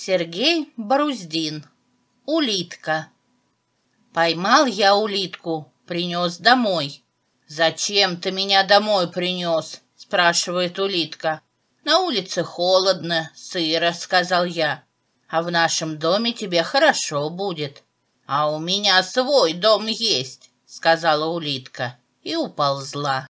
Сергей Боруздин. Улитка. Поймал я улитку, принес домой. «Зачем ты меня домой принес?» — спрашивает улитка. «На улице холодно, сыро», — сказал я. «А в нашем доме тебе хорошо будет». «А у меня свой дом есть», — сказала улитка и уползла.